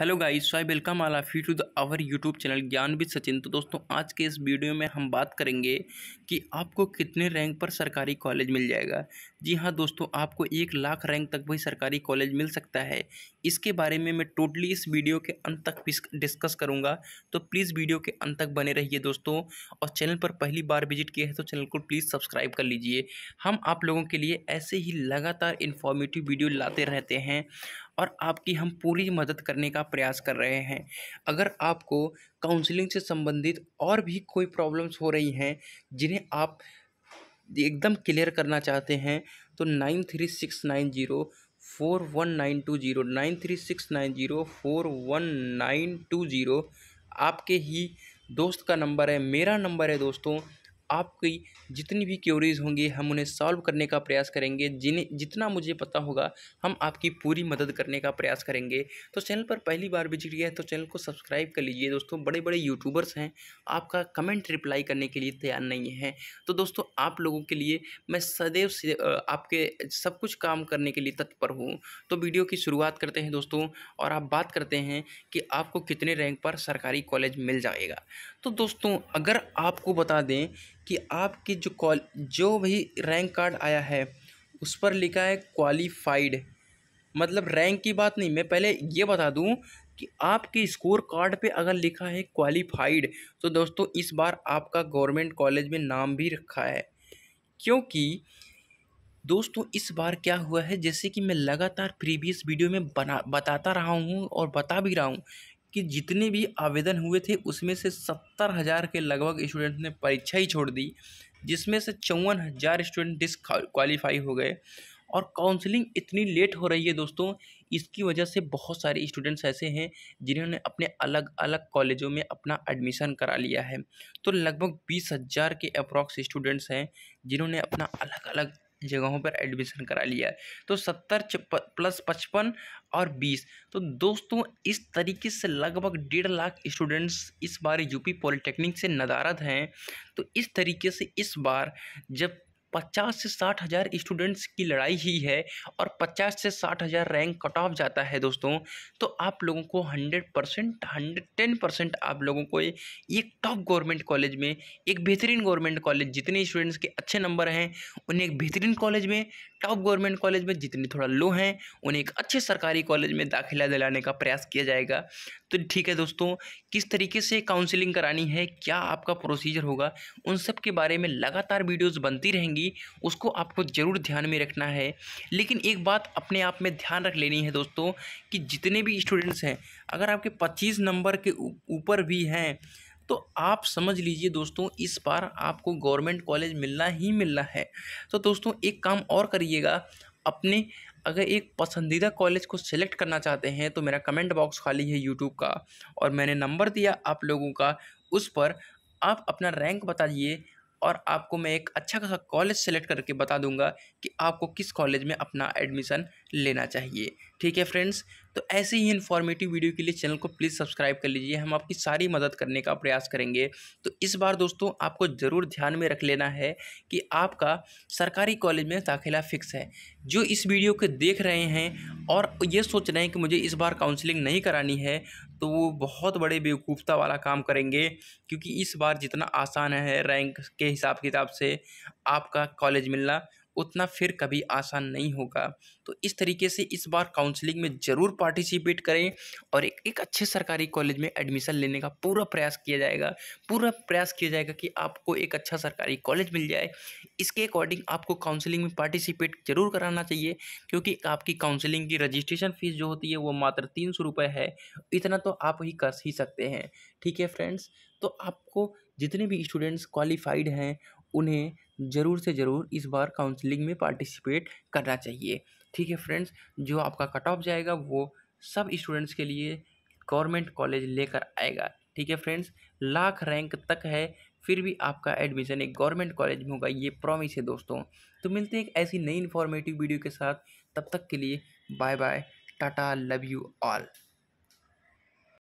hello guys so I welcome आला फी to the our YouTube channel Gyan with Sachin तो दोस्तों आज के इस वीडियो में हम बात करेंगे कि आपको कितने रैंक पर सरकारी कॉलेज मिल जाएगा जी हाँ दोस्तों आपको एक लाख रैंक तक भी सरकारी कॉलेज मिल सकता है इसके बारे में मैं टोटली इस वीडियो के अंत तक डिस्कस करूँगा तो प्लीज़ वीडियो के अंत तक बने रहिए दोस्तों और चैनल पर पहली बार विजिट किया है तो चैनल को प्लीज़ सब्सक्राइब कर लीजिए हम आप लोगों के लिए ऐसे ही लगातार इन्फॉर्मेटिव वीडियो लाते रहते हैं और आपकी हम पूरी मदद करने का प्रयास कर रहे हैं अगर आपको काउंसलिंग से संबंधित और भी कोई प्रॉब्लम्स हो रही हैं जिन्हें आप एकदम क्लियर करना चाहते हैं तो nine three six nine zero four one nine two zero nine three six nine zero four one nine two zero आपके ही दोस्त का नंबर है मेरा नंबर है दोस्तों आपकी जितनी भी क्योरीज़ होंगी हम उन्हें सॉल्व करने का प्रयास करेंगे जिन्हें जितना मुझे पता होगा हम आपकी पूरी मदद करने का प्रयास करेंगे तो चैनल पर पहली बार विजिट किया है तो चैनल को सब्सक्राइब कर लीजिए दोस्तों बड़े बड़े यूट्यूबर्स हैं आपका कमेंट रिप्लाई करने के लिए तैयार नहीं है तो दोस्तों आप लोगों के लिए मैं सदैव से आपके सब कुछ काम करने के लिए तत्पर हूँ तो वीडियो की शुरुआत करते हैं दोस्तों और आप बात करते हैं कि आपको कितने रैंक पर सरकारी कॉलेज मिल जाएगा तो दोस्तों अगर आपको बता दें कि आपके जो कॉल जो भी रैंक कार्ड आया है उस पर लिखा है क्वालिफाइड मतलब रैंक की बात नहीं मैं पहले ये बता दूं कि आपके स्कोर कार्ड पे अगर लिखा है क्वालिफाइड तो दोस्तों इस बार आपका गवर्नमेंट कॉलेज में नाम भी रखा है क्योंकि दोस्तों इस बार क्या हुआ है जैसे कि मैं लगातार प्रीवियस वीडियो में बना बताता रहा हूँ और बता भी रहा हूँ कि जितने भी आवेदन हुए थे उसमें से सत्तर हज़ार के लगभग स्टूडेंट ने परीक्षा ही छोड़ दी जिसमें से चौवन हज़ार स्टूडेंट डिसक्वालीफाई हो गए और काउंसलिंग इतनी लेट हो रही है दोस्तों इसकी वजह से बहुत सारे स्टूडेंट्स ऐसे हैं जिन्होंने अपने अलग अलग कॉलेजों में अपना एडमिशन करा लिया है तो लगभग बीस हज़ार के अप्रॉक्स स्टूडेंट्स हैं जिन्होंने अपना अलग अलग जगहों पर एडमिशन करा लिया है तो सत्तर प्लस पचपन और बीस तो दोस्तों इस तरीके से लगभग डेढ़ लाख स्टूडेंट्स इस बार यूपी पॉलिटेक्निक से नदारद हैं तो इस तरीके से इस बार जब पचास से साठ हज़ार स्टूडेंट्स की लड़ाई ही है और पचास से साठ हज़ार रैंक कट ऑफ जाता है दोस्तों तो आप लोगों को hundred percent hundred ten percent आप लोगों को एक टॉप गवर्नमेंट कॉलेज में एक बेहतरीन गवर्नमेंट कॉलेज जितने स्टूडेंट्स के अच्छे नंबर हैं उन्हें एक बेहतरीन कॉलेज में टॉप गवर्नमेंट कॉलेज में जितने थोड़ा लो हैं उन्हें एक अच्छे सरकारी कॉलेज में दाखिला दिलाने का प्रयास किया जाएगा तो ठीक है दोस्तों किस तरीके से काउंसलिंग करानी है क्या आपका प्रोसीजर होगा उन सब के बारे में लगातार वीडियोस बनती रहेंगी उसको आपको ज़रूर ध्यान में रखना है लेकिन एक बात अपने आप में ध्यान रख लेनी है दोस्तों कि जितने भी स्टूडेंट्स हैं अगर आपके पच्चीस नंबर के ऊपर भी हैं तो आप समझ लीजिए दोस्तों इस बार आपको गवर्नमेंट कॉलेज मिलना ही मिलना है तो दोस्तों एक काम और करिएगा अपने अगर एक पसंदीदा कॉलेज को सिलेक्ट करना चाहते हैं तो मेरा कमेंट बॉक्स खाली है यूट्यूब का और मैंने नंबर दिया आप लोगों का उस पर आप अपना रैंक बताइए और आपको मैं एक अच्छा खासा कॉलेज सेलेक्ट करके बता दूंगा कि आपको किस कॉलेज में अपना एडमिशन लेना चाहिए ठीक है फ्रेंड्स तो ऐसे ही इन्फॉर्मेटिव वीडियो के लिए चैनल को प्लीज़ सब्सक्राइब कर लीजिए हम आपकी सारी मदद करने का प्रयास करेंगे तो इस बार दोस्तों आपको ज़रूर ध्यान में रख लेना है कि आपका सरकारी कॉलेज में दाखिला फ़िक्स है जो इस वीडियो को देख रहे हैं और ये सोच रहे हैं कि मुझे इस बार काउंसलिंग नहीं करानी है तो वो बहुत बड़े बेवकूफ़ता वाला काम करेंगे क्योंकि इस बार जितना आसान है रैंक के हिसाब किताब से आपका कॉलेज मिलना उतना फिर कभी आसान नहीं होगा तो इस तरीके से इस बार काउंसलिंग में ज़रूर पार्टिसिपेट करें और एक एक अच्छे सरकारी कॉलेज में एडमिशन लेने का पूरा प्रयास किया जाएगा पूरा प्रयास किया जाएगा कि आपको एक अच्छा सरकारी कॉलेज मिल जाए इसके अकॉर्डिंग आपको काउंसलिंग में पार्टिसिपेट ज़रूर कराना चाहिए क्योंकि आपकी काउंसलिंग की रजिस्ट्रेशन फ़ीस जो होती है वो मात्र तीन सौ रुपये है इतना तो आप ही कर ही सकते हैं ठीक है फ्रेंड्स तो आपको जितने भी स्टूडेंट्स क्वालिफाइड हैं उन्हें ज़रूर से ज़रूर इस बार काउंसलिंग में पार्टिसिपेट करना चाहिए ठीक है फ्रेंड्स जो आपका कट ऑफ जाएगा वो सब स्टूडेंट्स के लिए गवर्नमेंट कॉलेज लेकर आएगा ठीक है फ्रेंड्स लाख रैंक तक है फिर भी आपका एडमिशन एक गवर्नमेंट कॉलेज में होगा ये प्रॉमिस है दोस्तों तो मिलते हैं एक ऐसी नई इन्फॉर्मेटिव वीडियो के साथ तब तक के लिए bye bye tata love you all